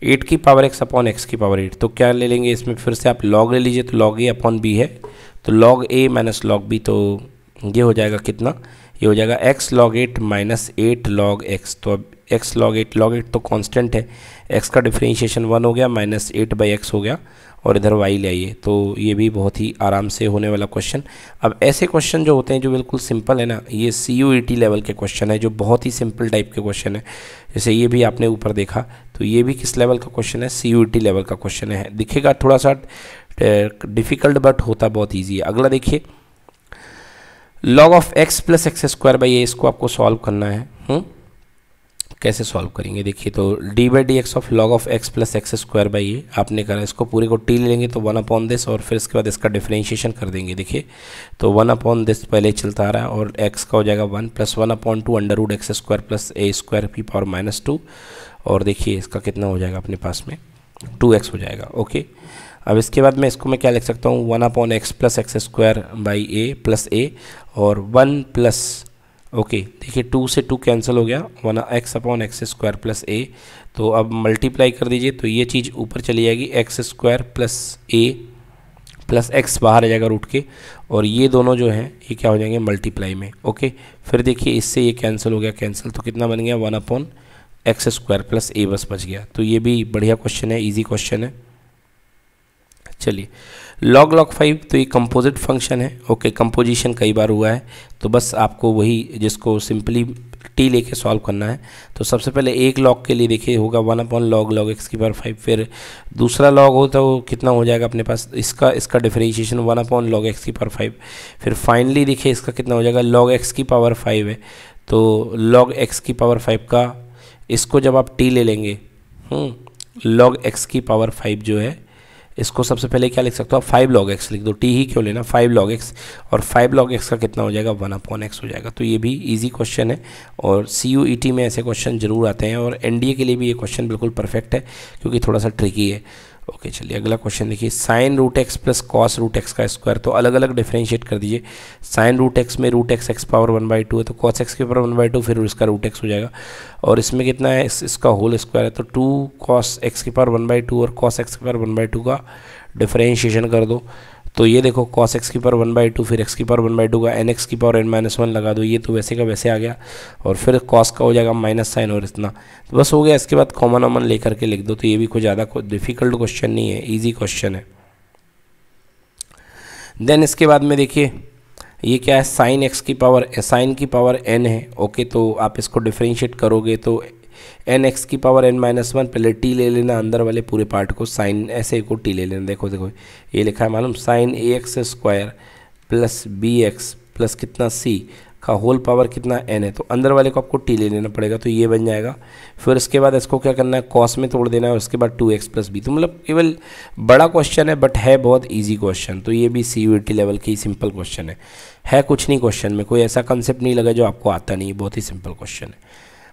एट की पावर एक्स अपॉन एक्स की पावर एट तो क्या ले लेंगे इसमें फिर से आप लॉग ले लीजिए तो लॉग ए अपॉन बी है तो log a minus log b तो ये हो जाएगा कितना ये हो जाएगा x log eight minus eight log x तो अब x log eight log eight तो कांस्टेंट है एक्स का डिफ्रेंशिएशन वन हो गया माइनस एट बाई एक्स हो गया और इधर वाई ले आइए तो ये भी बहुत ही आराम से होने वाला क्वेश्चन अब ऐसे क्वेश्चन जो होते हैं जो बिल्कुल सिंपल है ना ये C U E T level के क्वेश्चन है जो बहुत ही सिंपल टाइप के क्वेश्चन है जैसे ये भी आपने ऊपर देखा तो ये भी किस लेवल का क्वेश्चन है C U E T level का क्वेश्चन है दिखेगा थोड़ा सा डिफ़िकल्ट बट होता बहुत ईजी है अगला देखिए log of x plus x square by ये इसको आपको सॉल्व करना है हुँ? हम्म? कैसे सॉल्व करेंगे देखिए तो d by d x of log of x plus x square by a आपने करा इसको पूरे को टी ले लेंगे तो वन अपॉन दिस और फिर इसके बाद इसका डिफ्रेंशिएशन कर देंगे देखिए तो वन अपॉन दिस पहले चलता आ रहा है और एक्स का हो जाएगा one plus one upon two under root x square plus a square की पावर माइनस टू और देखिए इसका कितना हो जाएगा अपने पास में टू एक्स हो जाएगा ओके अब इसके बाद मैं इसको मैं क्या लिख सकता हूँ one upon x plus x square by a plus a और वन प्लस ओके देखिए टू से टू कैंसिल हो गया one x upon x square plus a तो अब मल्टीप्लाई कर दीजिए तो ये चीज़ ऊपर चली जाएगी x square plus a plus x बाहर आ जाएगा रूट के और ये दोनों जो हैं ये क्या हो जाएंगे मल्टीप्लाई में ओके फिर देखिए इससे ये कैंसिल हो गया कैंसिल तो कितना बन गया one upon x square plus a बस बच गया तो ये भी बढ़िया क्वेश्चन है ईजी क्वेश्चन है चलिए लॉग लॉग फाइव तो ये कंपोजिट फंक्शन है ओके कंपोजिशन कई बार हुआ है तो बस आपको वही जिसको सिंपली टी लेके सॉल्व करना है तो सबसे पहले एक लॉग के लिए देखिए होगा one upon log log x की पावर फाइव फिर दूसरा लॉग हो तो कितना हो जाएगा अपने पास इसका इसका differentiation one upon log x की पावर फाइव फिर फाइनली देखिए इसका कितना हो जाएगा लॉग एक्स की पावर फाइव है तो लॉग एक्स की पावर फाइव का इसको जब आप टी ले लेंगे लॉग हम्म, एक्स की पावर फाइव जो है इसको सबसे पहले क्या लिख सकते हो आप फाइव लॉग एक्स लिख दो टी ही क्यों लेना फाइव लॉग एक्स और फाइव लॉग एक्स का कितना हो जाएगा वन अपॉन एक्स हो जाएगा तो ये भी ईजी क्वेश्चन है और सी यू ई टी में ऐसे क्वेश्चन जरूर आते हैं और एन डी ए के लिए भी ये क्वेश्चन बिल्कुल परफेक्ट है क्योंकि थोड़ा सा ट्रिकी है ओके चलिए अगला क्वेश्चन देखिए sine root x plus cos root x का स्क्वायर तो अलग अलग डिफ्रेंशिएट कर दीजिए साइन रूट एक्स में root x x power one by two है तो कॉस एक्स के पावर वन बाई टू फिर इसका रूट एक्स हो जाएगा और इसमें कितना है इस, इसका होल स्क्वायर है तो टू कॉस एक्स के पावर वन बाई टू और कॉस एक्स के पावर वन बाई टू का डिफ्रेंशिएशन कर दो तो ये देखो कॉस एक्स की पावर वन बाई टू फिर एक्स की पावर वन बाई टू का एन एक्स की पावर एन माइनस वन लगा दो ये तो वैसे का वैसे आ गया और फिर कॉस का हो जाएगा माइनस साइन और इतना तो बस हो गया इसके बाद कॉमन ऑमन ले करके लिख दो तो ये भी कुछ ज़्यादा डिफिकल्ट क्वेश्चन नहीं है ईजी क्वेश्चन है देन इसके बाद में देखिए ये क्या है साइन एक्स की पावर साइन की पावर एन है ओके तो आप इसको डिफ्रेंशिएट करोगे तो एन एक्स की पावर एन माइनस वन पहले टी ले लेना अंदर वाले पूरे पार्ट को साइन ऐसे को टी ले लेना देखो देखो ये लिखा है मालूम साइन ए x square plus B x plus कितना सी का होल पावर कितना एन है तो अंदर वाले को आपको टी ले लेना पड़ेगा तो ये बन जाएगा फिर उसके बाद इसको क्या करना है कॉस में तोड़ देना है उसके बाद टू एक्स प्लस बी तो मतलब केवल बड़ा क्वेश्चन है बट है बहुत ईजी क्वेश्चन तो ये भी सी लेवल की सिंपल क्वेश्चन है है कुछ नहीं क्वेश्चन में कोई ऐसा कंसेप्ट नहीं लगा जो आपको आता नहीं बहुत ही सिंपल क्वेश्चन है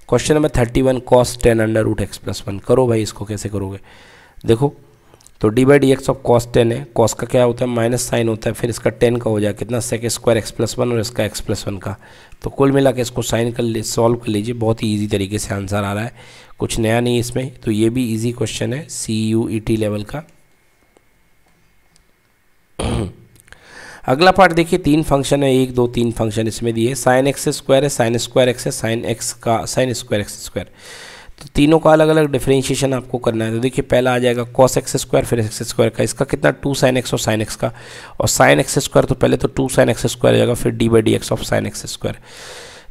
question number thirty one cos tan under root x plus one करो भाई इसको कैसे करोगे देखो तो d by d x of cos tan है कॉस का क्या होता है माइनस साइन होता है फिर इसका टेन का हो जाए कितना sec square x plus one और इसका एक्स प्लस वन का तो कुल मिला के इसको साइन कर ले सॉल्व कर लीजिए बहुत ही ईजी तरीके से आंसर आ रहा है कुछ नया नहीं इसमें तो ये भी ईजी क्वेश्चन है C U E T level का अगला पार्ट देखिए तीन फंक्शन है एक दो तीन फंक्शन इसमें दिए साइन एक्स स्क्वायर है साइन स्क्वायर एक्स है साइन एक्स का साइन स्क्वायर एक्स स्क्वायर तो तीनों का अलग अलग डिफ्रेंशिएशन आपको करना है तो देखिए पहला आ जाएगा कॉस एक्स स्क्वायर फिर एक्स स्क्वायर का इसका कितना टू साइन एक्स और साइन एक्स का और साइन एक्स स्क्वायर तो पहले तो टू साइन एक्स स्क्वायर आ जाएगा फिर d by d x of sine x square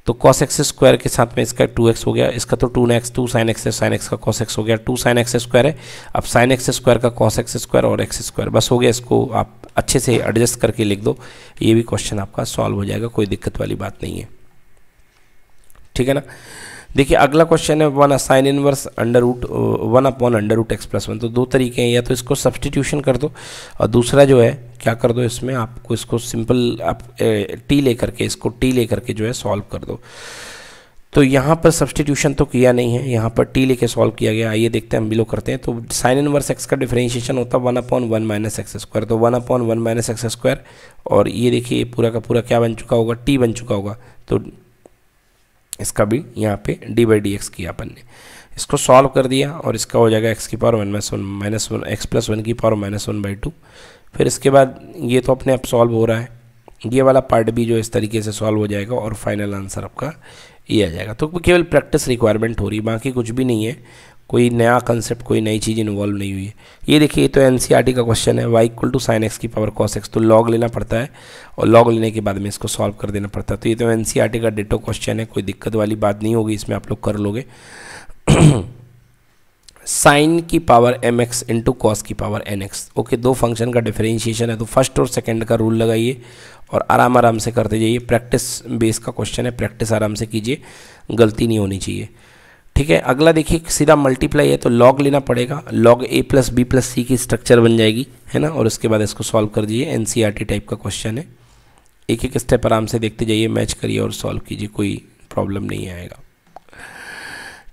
तो कॉस एक्स स्क्वायर के साथ में इसका टू एक्स हो गया इसका तो two x two sine x sine x का कॉस एक्स हो गया टू साइन एक्स स्क्वायर है अब साइन एक्स स्क्वायर का कॉस एक्स स्क्वायर और एक्स स्क्वायर बस हो गया इसको आप अच्छे से एडजस्ट करके लिख दो ये भी क्वेश्चन आपका सॉल्व हो जाएगा कोई दिक्कत वाली बात नहीं है ठीक है ना देखिए अगला क्वेश्चन है one sine inverse under root one upon under root x plus one तो दो तरीके हैं या तो इसको सब्सटीट्यूशन कर दो और दूसरा जो है क्या कर दो इसमें आपको इसको सिंपल आप टी ले करके इसको टी ले करके जो है सॉल्व कर दो तो यहाँ पर सब्सटीट्यूशन तो किया नहीं है यहाँ पर टी लेके सॉल्व किया गया आइए देखते हैं हम बिलो करते हैं तो साइन इनवर्स एक्स का डिफरेंशिएशन होता है one upon one minus x square तो one upon one minus x square और ये देखिए पूरा का पूरा क्या बन चुका होगा टी बन चुका होगा तो इसका भी यहाँ पे डी बाई डी एक्स किया अपन ने इसको सॉल्व कर दिया और इसका हो जाएगा एक्स की power one minus one minus one x plus one की power minus one by two फिर इसके बाद ये तो अपने आप सॉल्व हो रहा है ये वाला पार्ट भी जो इस तरीके से सॉल्व हो जाएगा और फाइनल आंसर आपका ये आ जाएगा तो केवल प्रैक्टिस रिक्वायरमेंट हो रही बाकी कुछ भी नहीं है कोई नया कंसेप्ट कोई नई चीज़ इन्वॉल्व नहीं हुई है ये देखिए तो एन e का क्वेश्चन है y equal to sine x की पावर कॉस एक्स तो लॉग लेना पड़ता है और लॉग लेने के बाद में इसको सॉल्व कर देना पड़ता है तो ये तो एन e का डेटो क्वेश्चन है कोई दिक्कत वाली बात नहीं होगी इसमें आप लोग कर लोगे साइन की power m x into cos की पावर एन एक्स ओके दो फंक्शन का डिफरेंशिएशन है तो फर्स्ट और सेकंड का रूल लगाइए और आराम आराम से करते जाइए प्रैक्टिस बेस का क्वेश्चन है प्रैक्टिस आराम से कीजिए गलती नहीं होनी चाहिए ठीक है अगला देखिए सीधा मल्टीप्लाई है तो लॉग लेना पड़ेगा log a plus b plus c की स्ट्रक्चर बन जाएगी है ना और उसके बाद इसको सॉल्व कर दीजिए एन टाइप e का क्वेश्चन है एक एक स्टेप आराम से देखते जाइए मैच करिए और सॉल्व कीजिए कोई प्रॉब्लम नहीं आएगा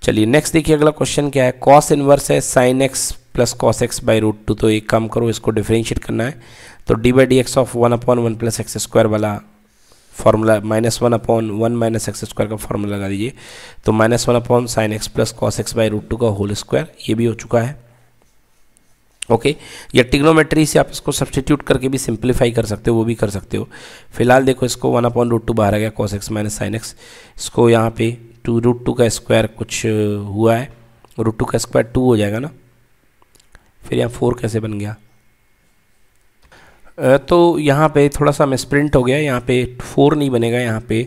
चलिए नेक्स्ट देखिए अगला क्वेश्चन क्या है कॉस इनवर्स है sine x plus cos x by root two तो एक काम करो इसको डिफ्रेंशिएट करना है तो d by d x of one upon one plus x square वाला formula minus one upon one minus x square का फार्मूला लगा दीजिए तो minus one upon sine x plus cos x by root two का whole square ये भी हो चुका है ओके या टिग्नोमेट्री से आप इसको सब्सटीट्यूट करके भी सिंप्लीफाई कर सकते हो वो भी कर सकते हो फिलहाल देखो इसको वन अपॉन रूट टू बाहर आ गया cos x minus sine x इसको यहाँ पे टू रूट टू का स्क्वायर कुछ हुआ है रूट टू का स्क्वायर टू हो जाएगा ना फिर यहाँ फोर कैसे बन गया तो यहाँ पे थोड़ा सा मिसप्रिंट हो गया यहाँ पे फोर नहीं बनेगा यहाँ पे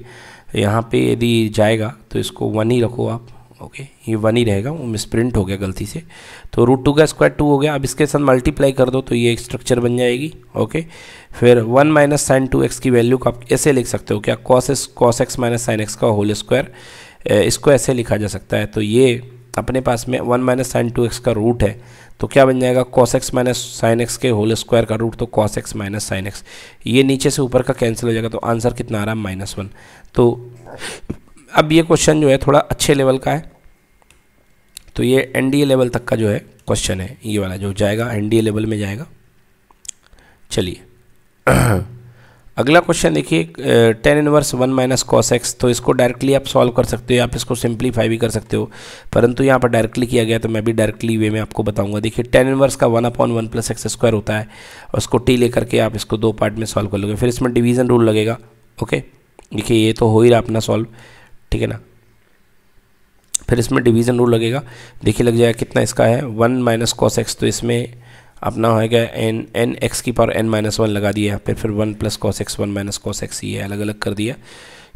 यहाँ पे यदि जाएगा तो इसको वन ही रखो आप ओके ये वन ही रहेगा वो मिसप्रिंट हो गया गलती से तो रूट टू का स्क्वायर टू हो गया अब इसके साथ मल्टीप्लाई कर दो तो ये एक स्ट्रक्चर बन जाएगी ओके फिर one minus sine two x की वैल्यू को आप ऐसे लिख सकते हो क्या कॉस एस cos x minus sine x का होल स्क्वायर इसको ऐसे लिखा जा सकता है तो ये अपने पास में one minus sine two x का रूट है तो क्या बन जाएगा cos x minus sine x के होल स्क्वायर का रूट तो cos x minus sine x ये नीचे से ऊपर का कैंसिल हो जाएगा तो आंसर कितना आ रहा है माइनस वन तो अब ये क्वेश्चन जो है थोड़ा अच्छे लेवल का है तो ये एन लेवल तक का जो है क्वेश्चन है ये वाला जो जाएगा एन लेवल में जाएगा चलिए अगला क्वेश्चन देखिए tan inverse one minus cos x तो इसको डायरेक्टली आप सॉल्व कर सकते हो आप इसको सिंप्लीफाई भी कर सकते हो परंतु यहाँ पर डायरेक्टली किया गया तो मैं भी डायरेक्टली वे में आपको बताऊंगा देखिए टेन इनवर्स का one upon one plus x square होता है और उसको टी लेकर के आप इसको दो पार्ट में सॉल्व कर लोगे फिर इसमें डिवीज़न रूल लगेगा ओके देखिए ये तो हो ही रहा अपना सॉल्व ठीक है ना फिर इसमें डिवीज़न रूल लगेगा देखिए लग जाएगा कितना इसका है वन माइनस कॉस एक्स तो इसमें अपना गया एन एन एक्स की पावर एन माइनस वन लगा दिया फिर फिर one plus cos x one minus cos x ये अलग अलग कर दिया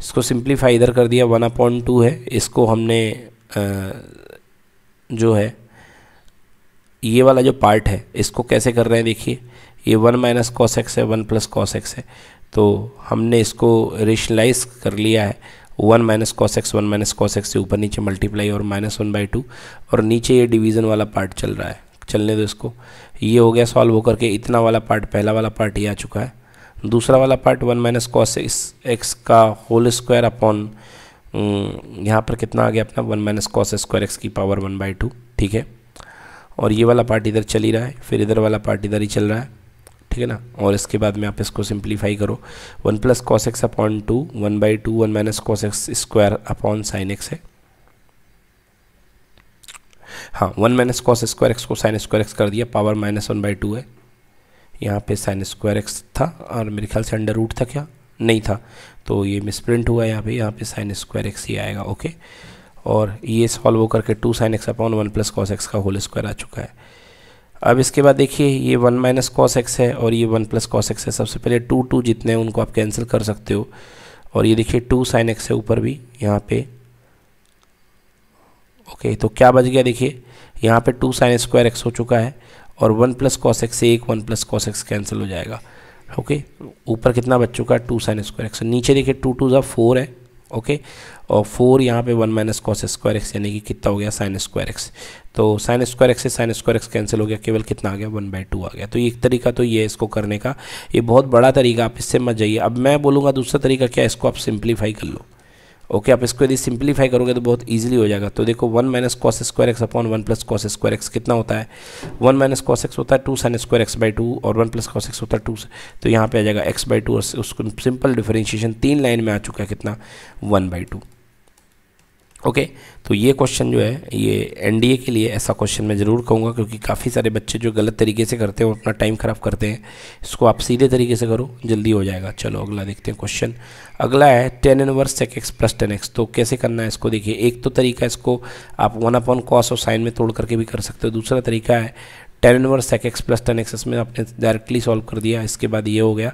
इसको सिंप्लीफाई इधर कर दिया वन अपॉइंट टू है इसको हमने आ, जो है ये वाला जो पार्ट है इसको कैसे कर रहे हैं देखिए ये वन माइनस कॉस एक्स है वन प्लस कॉस एक्स है तो हमने इसको रेशनलाइज कर लिया है one minus cos x one minus cos x से ऊपर नीचे मल्टीप्लाई और माइनस वन बाई टू और नीचे ये डिवीज़न वाला पार्ट चल रहा है चलने दो इसको ये हो गया सॉल्व होकर के इतना वाला पार्ट पहला वाला पार्ट ये आ चुका है दूसरा वाला part one minus cos x का होल स्क्वायर अपॉन यहाँ पर कितना आ गया अपना one minus cos square x की पावर वन बाई टू ठीक है और ये वाला पार्ट इधर चल ही रहा है फिर इधर वाला पार्ट इधर ही चल रहा है ठीक है ना और इसके बाद में आप इसको सिंप्लीफाई करो one plus cos x upon two one by two one minus cos x square upon sine x है हाँ one minus cos square x को साइन स्क्वायर एक्स कर दिया power minus one by two है यहाँ पे sign square x था और मेरे ख्याल से अंडर रूट था क्या नहीं था तो ये मिसप्रिंट हुआ यहाँ पे यहाँ पे साइन स्क्वायर एक्स ही आएगा ओके और ये सॉल्व होकर के two sine x upon one plus cos x का होल स्क्वायर आ चुका है अब इसके बाद देखिए ये वन माइनस कॉस एक्स है और ये वन प्लस कॉस एक्स है सबसे पहले टू टू जितने हैं उनको आप कैंसिल कर सकते हो और ये देखिए टू साइन एक्स है ऊपर भी यहाँ पे ओके तो क्या बच गया देखिए यहाँ पे टू साइन स्क्वायर एक्स हो चुका है और वन प्लस कॉस एक्स से एक one plus cos x cancel हो जाएगा ओके ऊपर कितना बच चुका है टू साइन स्क्वायर एक्स नीचे देखिए टू टू जब फोर है ओके और फोर यहाँ पे one minus cos square x यानी कि कितना हो गया साइन स्क्वायर एक्स तो साइन स्क्वायर एक्स से साइन स्क्वायर एक्स कैंसिल हो गया केवल कितना आ गया वन बाई टू आ गया तो एक तरीका तो ये है इसको करने का ये बहुत बड़ा तरीका आप इससे मत जाइए अब मैं बोलूँगा दूसरा तरीका क्या इसको आप सिंप्लीफाई कर लो ओके आप इसको यदि सिंप्लीफाई करोगे तो बहुत ईजिली हो जाएगा तो देखो one minus cos square x upon one plus cos square x कितना होता है वन माइनस कॉस एक्स होता है two sine square x by two और वन प्लस कॉस एक्स होता है टू तो यहाँ पे आ जाएगा एक्स बाई टू और उसको सिंपल डिफरेंशिएशन तीन लाइन में आ चुका है कितना one by two okay okay, तो ये क्वेश्चन जो है ये एनडीए के लिए ऐसा क्वेश्चन मैं ज़रूर कहूँगा क्योंकि काफ़ी सारे बच्चे जो गलत तरीके से करते हैं और अपना टाइम ख़राब करते हैं इसको आप सीधे तरीके से करो जल्दी हो जाएगा चलो अगला देखते हैं क्वेश्चन अगला है tan inverse sec x plus tan x तो कैसे करना है इसको देखिए एक तो तरीका इसको आप वन अपॉन कॉस और साइन में तोड़ करके भी कर सकते हो दूसरा तरीका है tan inverse sec x plus tan x इसमें आपने डायरेक्टली सॉल्व कर दिया इसके बाद ये हो गया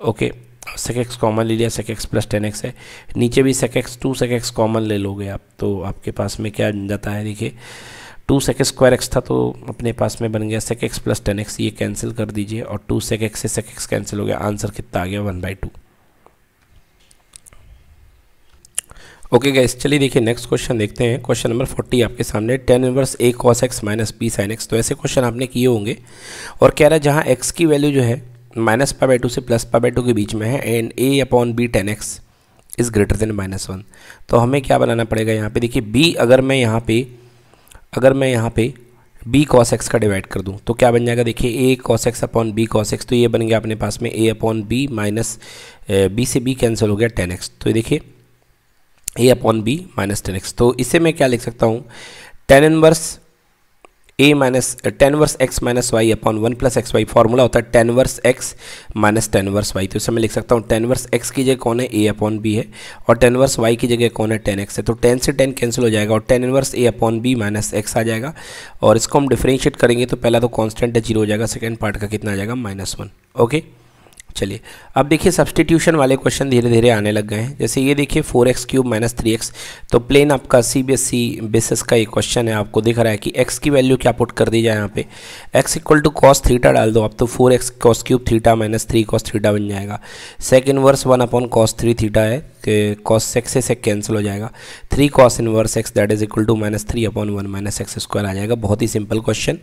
okay okay, sec x common ले लिया sec x plus tan x है नीचे भी sec x to sec x common ले लोगे आप तो आपके पास में क्या जाता है देखिए टू सेक स्क्वायर एक्स था तो अपने पास में बन गया sec x plus tan x ये कैंसिल कर दीजिए और टू सेक एक्स से सेक एक्स कैंसिल हो गया आंसर कितना आ गया one by two okay guys चलिए देखिए नेक्स्ट क्वेश्चन देखते हैं क्वेश्चन नंबर फोर्टी आपके सामने tan inverse a cos x minus b sine x तो ऐसे क्वेश्चन आपने किए होंगे और कह रहा है जहाँ एक्स की वैल्यू जो है माइनस पा बाई टू से प्लस पा बाई टू के बीच में है and a upon b tan x is greater than minus one तो हमें क्या बनाना पड़ेगा यहाँ पे देखिए बी अगर मैं यहाँ पे अगर मैं यहाँ पे बी कॉस एक्स का डिवाइड कर दूँ तो क्या बन जाएगा देखिए a cos x upon b cos x तो ये बन गया अपने पास में a upon b minus b से बी कैंसिल हो गया टेन एक्स तो ये देखिए a upon b minus tan x तो इसे मैं क्या लिख सकता हूँ tan inverse a minus tan inverse x minus y upon one plus x y formula होता है tan inverse x minus tan inverse y तो इसे मैं लिख सकता हूँ टेन वर्स एक्स की जगह कौन है ए अपॉन बी है और टेन वर्स वाई की जगह कौन है टेन एक्स है तो टेन से टेन कैंसिल हो जाएगा और tan inverse a upon b minus x आ जाएगा और इसको हम डिफ्रेंशिएट करेंगे तो पहला तो कॉन्स्टेंट है जीरो हो जाएगा सेकेंड पार्ट का कितना आ जाएगा माइनस वन ओके चलिए अब देखिए सब्सटीट्यूशन वाले क्वेश्चन धीरे धीरे आने लग गए हैं जैसे ये देखिए four x cube minus three x तो प्लेन आपका C B S E basis का ये क्वेश्चन है आपको दिख रहा है कि एक्स की वैल्यू क्या पुट कर दी जाए यहाँ पे x equal to cos theta डाल दो आप तो four x cos cube theta minus three cos theta बन जाएगा sec inverse one upon cos three theta है कॉस सेक्स से सेक कैंसिल हो जाएगा three cos inverse x that is equal to minus three upon one minus x square आ जाएगा बहुत ही सिंपल क्वेश्चन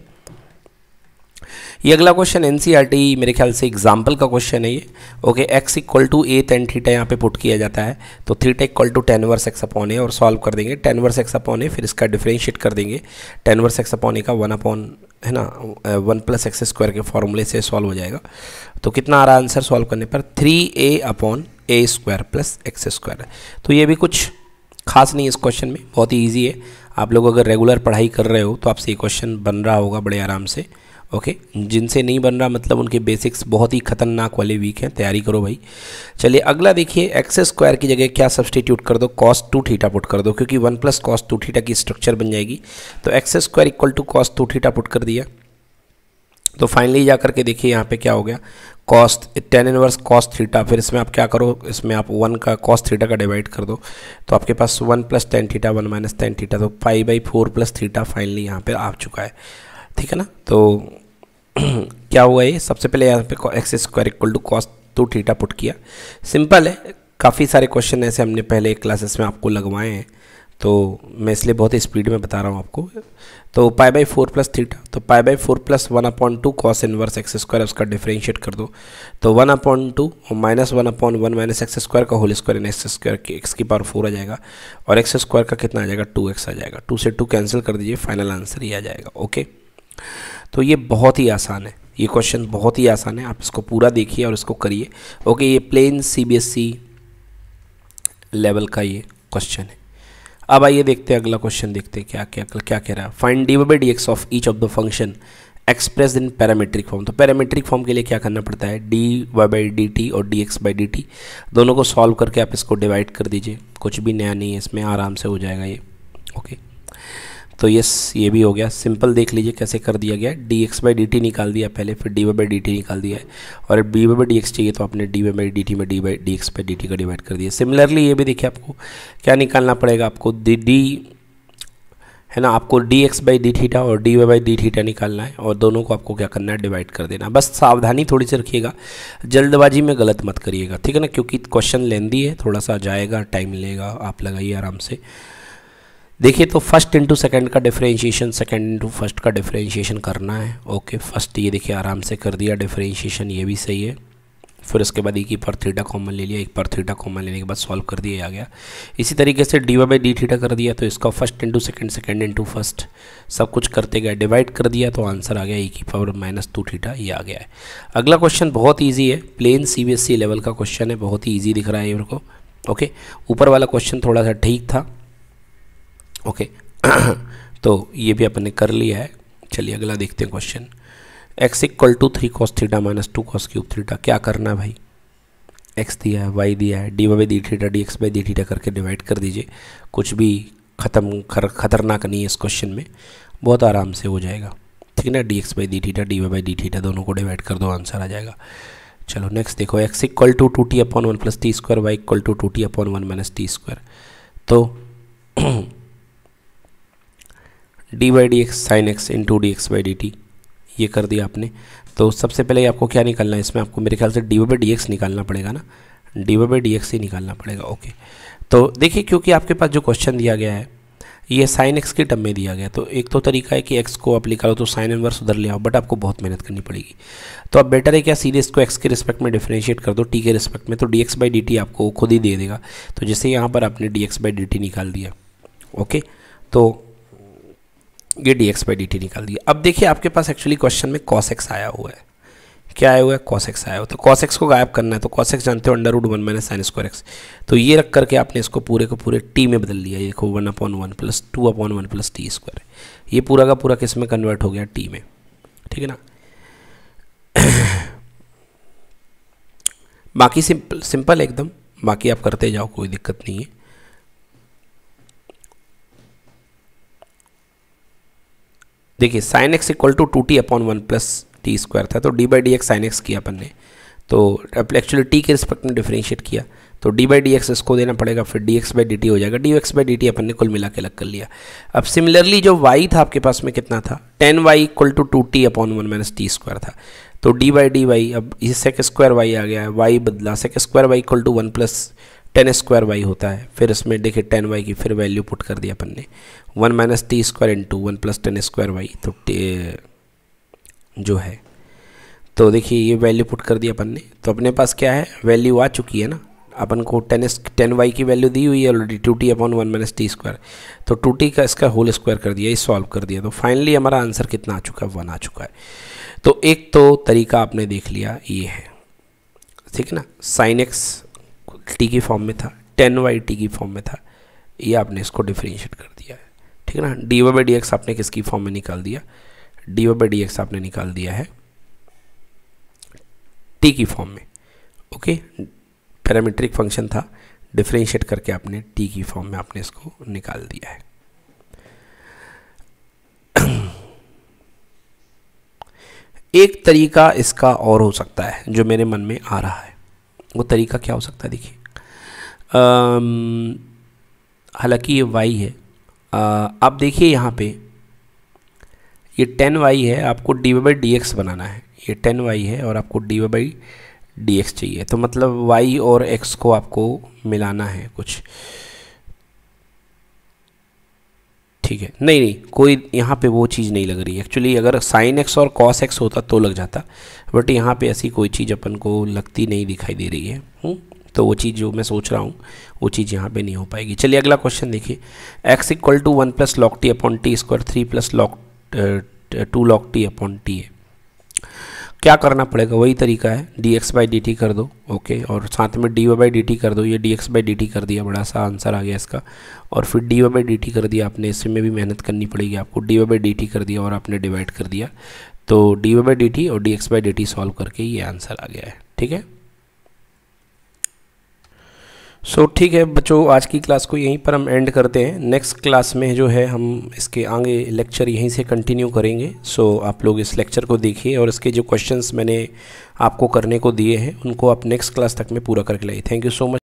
ये अगला क्वेश्चन एन e मेरे ख्याल से एग्जाम्पल का क्वेश्चन है ये okay x equal to a tan theta यहाँ पे पुट किया जाता है तो theta equal to tan inverse x upon a और सॉल्व कर देंगे tan inverse x upon a फिर इसका डिफ्रेंशिएट कर देंगे tan inverse x upon a का वन अपॉन है ना वन प्लस एक्स स्क्वायर के फॉर्मूले से सॉल्व हो जाएगा तो कितना आ रहा आंसर सॉल्व करने पर three a upon a square plus x square तो ये भी कुछ खास नहीं इस क्वेश्चन में बहुत ही ईजी है आप लोग अगर रेगुलर पढ़ाई कर रहे हो तो आपसे ये क्वेश्चन बन रहा होगा बड़े आराम से ओके जिनसे नहीं बन रहा मतलब उनके बेसिक्स बहुत ही खतरनाक वाले वीक हैं तैयारी करो भाई चलिए अगला देखिए एक्स स्क्वायर की जगह क्या सब्सटीट्यूट कर दो कॉस्ट टू थीटा पुट कर दो क्योंकि one plus cos two theta की स्ट्रक्चर बन जाएगी तो x square equal to cos two theta put कर दिया तो फाइनली जा करके देखिए यहाँ पे क्या हो गया cos tan inverse cos theta फिर इसमें आप क्या करो इसमें आप वन का कॉस्ट थीटा का डिवाइड कर दो तो आपके पास one plus tan theta one minus tan theta तो five by four plus theta finally यहाँ पे आ चुका है ठीक है ना तो क्या हुआ ये सबसे पहले यहाँ पे x square equal to cos two theta put किया सिंपल है काफ़ी सारे क्वेश्चन ऐसे हमने पहले क्लासेस में आपको लगवाए हैं तो मैं इसलिए बहुत स्पीड में बता रहा हूँ आपको तो pi by four plus theta तो pi by four plus one upon two cos inverse x square उसका डिफ्रेंशिएट कर दो तो वन अपॉइंट टू और minus one upon one minus x square का whole square in x square की x की power four आ जाएगा और एक्स स्क्वायर का कितना आ जाएगा टू एक्स आ जाएगा टू से टू कैंसिल कर दीजिए फाइनल आंसर ही आ जाएगा ओके तो ये बहुत ही आसान है ये क्वेश्चन बहुत ही आसान है आप इसको पूरा देखिए और इसको करिए ओके ये प्लेन सीबीएसई लेवल का ये क्वेश्चन है अब आइए देखते हैं अगला क्वेश्चन देखते हैं क्या क्या क्या कह रहा है find d by d x of each of the function express in parametric form तो पैरामेट्रिक फॉर्म के लिए क्या करना पड़ता है d y by d t और d x by d t दोनों को सॉल्व करके आप इसको डिवाइड कर दीजिए कुछ भी नया नहीं है इसमें आराम से हो जाएगा ये तो यस ये भी हो गया सिंपल देख लीजिए कैसे कर दिया गया d x by d t निकाल दिया पहले फिर d y by d t निकाल दिया है और d y by d x चाहिए तो आपने d y by d t में d by d x by d t का डिवाइड कर दिया सिमिलरली ये भी देखिए आपको क्या निकालना पड़ेगा आपको डी डी है ना आपको d x by d theta और d y by d theta निकालना है और दोनों को आपको क्या करना है डिवाइड कर देना बस सावधानी थोड़ी सी रखिएगा जल्दबाजी में गलत मत करिएगा ठीक है ना क्योंकि क्वेश्चन लेंदी है थोड़ा सा जाएगा टाइम लेगा आप लगाइए आराम से देखिए तो फर्स्ट इंटू सेकेंड का डिफरेंशिएशन सेकेंड इंटू फर्स्ट का डिफरेंशिएशन करना है ओके फर्स्ट ये देखिए आराम से कर दिया डिफरेंशिएशन ये भी सही है फिर उसके बाद एक ही पर थीटा कॉमन ले लिया एक पर थीटा कॉमन लेने के बाद सॉल्व कर दिया आ गया इसी तरीके से d y by d theta कर दिया तो इसका first into second second into first सब कुछ करते गए डिवाइड कर दिया तो आंसर आ गया एक ही पावर माइनस टू थीटा ये आ गया है अगला क्वेश्चन बहुत ईजी है प्लेन सी लेवल का क्वेश्चन है बहुत ही ईजी दिख रहा है मेरे को ओके ऊपर वाला क्वेश्चन थोड़ा सा ठीक था ओके तो ये भी अपन ने कर लिया है चलिए अगला देखते हैं question x equal to three cos theta minus two cos cube theta क्या करना है भाई एक्स दिया है वाई दिया है d y d theta d x by d theta करके डिवाइड कर दीजिए कुछ भी ख़त्म खर खतरनाक नहीं है इस क्वेश्चन में बहुत आराम से हो जाएगा ठीक है ना d x by d theta d y by d theta दोनों को डिवाइड कर दो आंसर आ जाएगा चलो नेक्स्ट देखो x equal to two t upon one plus t square y equal to two t upon one minus t square तो d by d x sine x into d x by d t ये कर दिया आपने तो सबसे पहले आपको क्या निकालना है इसमें आपको मेरे ख्याल से डी बाई डी एक्स निकालना पड़ेगा ना डी बाई डी एक्स ही निकालना पड़ेगा ओके तो देखिए क्योंकि आपके पास जो क्वेश्चन दिया गया है ये साइन एक्स के टर्म में दिया गया तो एक तो तरीका है कि एक्स को आप निकालो तो साइन इनवर्स उधर ले आओ बट आपको बहुत मेहनत करनी पड़ेगी तो अब बेटर है क्या सीधे इसको एक्स के रिस्पेक्ट में डिफ्रेंशिएट कर दो टी के रिस्पेक्ट में तो d x by d t आपको खुद ही दे देगा तो जैसे यहाँ पर आपने d x by d t निकाल दिया ओके तो ये d x by d t निकाल दिया अब देखिए आपके पास एक्चुअली क्वेश्चन में कॉस एक्स आया हुआ है क्या आया हुआ है कॉस एक्स आया हुआ तो कॉस एक्स को गायब करना है तो कॉस एक्स जानते हो under root one minus sine square x तो ये रख करके आपने इसको पूरे को पूरे टी में बदल लिया ये देखो one upon one plus two upon one plus t square ये पूरा का पूरा किस में कन्वर्ट हो गया टी में ठीक है ना बाकी सिंपल सिंपल एकदम बाकी आप करते जाओ कोई दिक्कत नहीं है देखिए sine x equal to two t upon one plus t square था तो d by d x sine x किया अपन ने तो एक्चुअली टी के रिस्पेक्ट में डिफ्रेंशिएट किया तो डी बाई डी एक्स इसको देना पड़ेगा फिर d x by d t हो जाएगा d x by d t अपन ने कुल मिला के अलग कर लिया अब सिमिलरली जो वाई था आपके पास में कितना था tan y equal to two t upon one minus t square था तो डी बाई डी वाई अब इस सेक स्क्वायर वाई आ गया है वाई बदला sec square y equal to one plus tan square y होता है फिर इसमें देखिए टेन वाई की फिर वैल्यू पुट कर दिया अपन ने one minus t square into one plus tan square y तो जो है तो देखिए ये वैल्यू पुट कर दिया अपन ने तो अपने पास क्या है वैल्यू आ चुकी है ना अपन को टेन टेन वाई की वैल्यू दी हुई है already two t upon one minus t square तो टू टी का इसका होल स्क्वायर कर दिया ये सॉल्व कर दिया तो फाइनली हमारा आंसर कितना आ चुका है वन आ चुका है तो एक तो तरीका आपने देख लिया ये है ठीक है ना साइन एक्स टी की फॉर्म में था टेन वाई टी की फॉर्म में था ये आपने इसको डिफ्रेंशिएट कर दिया है ठीक है ना d y by d x आपने किसकी फॉर्म में निकाल दिया d y by d x आपने निकाल दिया है टी की फॉर्म में ओके पैरामीट्रिक फंक्शन था डिफ्रेंशिएट करके आपने टी की फॉर्म में आपने इसको निकाल दिया है एक तरीका इसका और हो सकता है जो मेरे मन में आ रहा है वो तरीका क्या हो सकता है देखिए हालांकि ये वाई है आ, आप देखिए यहाँ पे ये टेन वाई है आपको डी वाई डी एक्स बनाना है ये टेन वाई है और आपको डी वाई डी एक्स चाहिए तो मतलब वाई और एक्स को आपको मिलाना है कुछ ठीक है नहीं नहीं कोई यहाँ पे वो चीज़ नहीं लग रही एक्चुअली अगर साइन एक्स और कॉस एक्स होता तो लग जाता बट यहाँ पे ऐसी कोई चीज़ अपन को लगती नहीं दिखाई दे रही है हुँ? हम्म, तो वो चीज़ जो मैं सोच रहा हूँ वो चीज़ यहाँ पे नहीं हो पाएगी चलिए अगला क्वेश्चन देखिए x equal to one plus log t upon t square three plus log two log t upon t है क्या करना पड़ेगा वही तरीका है d x by d t कर दो ओके और साथ में d y by d t कर दो ये d x by d t कर दिया बड़ा सा आंसर आ गया इसका और फिर d y by d t कर दिया आपने इसमें भी मेहनत करनी पड़ेगी आपको d y by d t कर दिया और आपने डिवाइड कर दिया तो d y by d t और d x by d t solve करके ये आंसर आ गया है ठीक है सो so, ठीक है बच्चों आज की क्लास को यहीं पर हम एंड करते हैं नेक्स्ट क्लास में जो है हम इसके आगे लेक्चर यहीं से कंटिन्यू करेंगे सो so, आप लोग इस लेक्चर को देखिए और इसके जो क्वेश्चंस मैंने आपको करने को दिए हैं उनको आप नेक्स्ट क्लास तक में पूरा करके लाइए थैंक यू सो मच